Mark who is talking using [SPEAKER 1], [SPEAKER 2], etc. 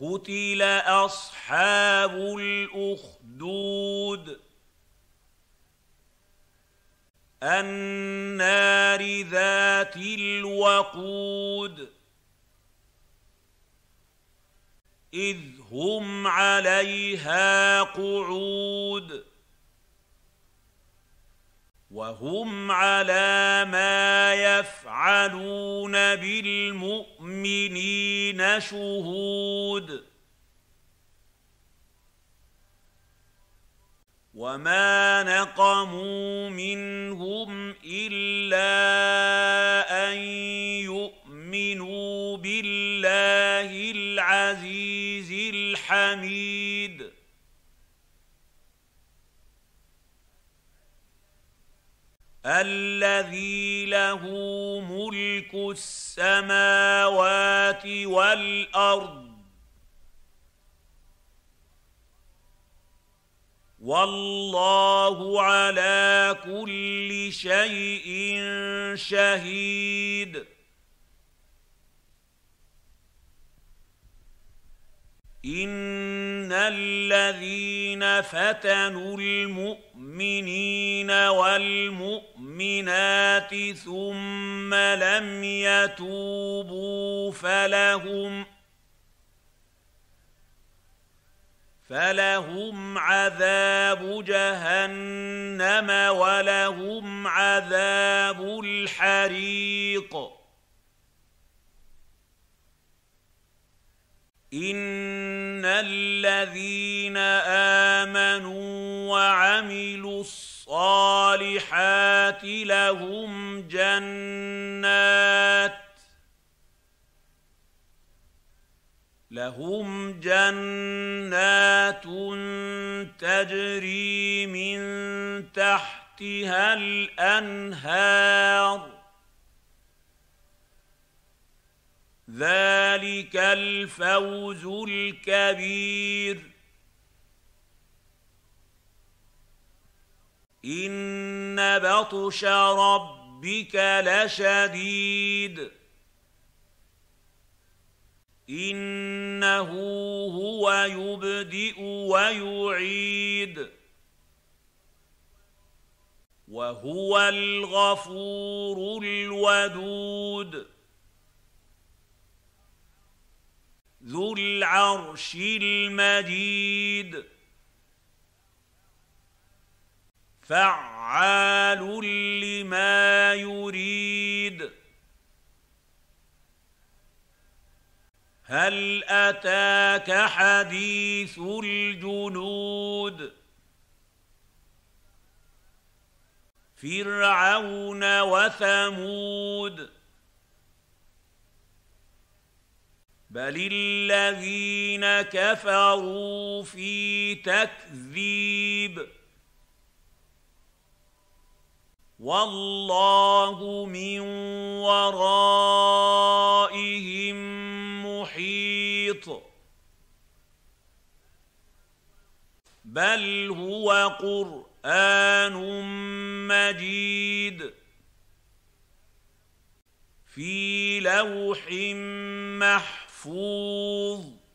[SPEAKER 1] قتل أصحاب الأخدود النار ذات الوقود إذ هم عليها قعود وهم على ما يفعلون بالمؤمنين شهود وما نقموا منهم الا ان يؤمنوا بالله العزيز الحميد الذي له ملك السماوات والارض والله على كل شيء شهيد ان الذين فتنوا المؤمنين والمؤمنين المؤمنات ثم لم يتوبوا فلهم فلهم عذاب جهنم ولهم عذاب الحريق ان الذين امنوا وعملوا وأعدت لهم جنات لهم جنات تجري من تحتها الأنهار ذلك الفوز الكبير إن ان بطش ربك لشديد انه هو يبدئ ويعيد وهو الغفور الودود ذو العرش المجيد فعال لما يريد هل اتاك حديث الجنود فرعون وثمود بل الذين كفروا في تكذيب والله من ورائهم محيط بل هو قران مجيد في لوح محفوظ